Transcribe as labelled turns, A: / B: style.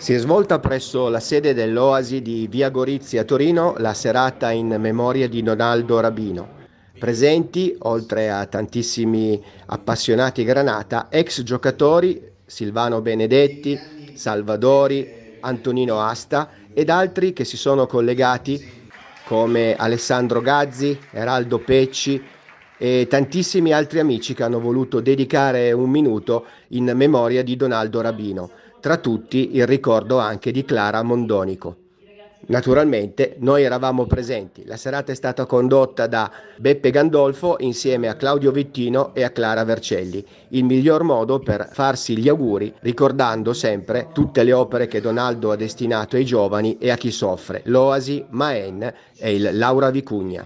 A: Si è svolta presso la sede dell'Oasi di Via Gorizia a Torino la serata in memoria di Donaldo Rabino. Presenti, oltre a tantissimi appassionati Granata, ex giocatori Silvano Benedetti, Salvadori, Antonino Asta ed altri che si sono collegati come Alessandro Gazzi, Eraldo Pecci e tantissimi altri amici che hanno voluto dedicare un minuto in memoria di Donaldo Rabino tra tutti il ricordo anche di Clara Mondonico. Naturalmente noi eravamo presenti, la serata è stata condotta da Beppe Gandolfo insieme a Claudio Vittino e a Clara Vercelli, il miglior modo per farsi gli auguri ricordando sempre tutte le opere che Donaldo ha destinato ai giovani e a chi soffre, l'Oasi, Maen e il Laura Vicugna.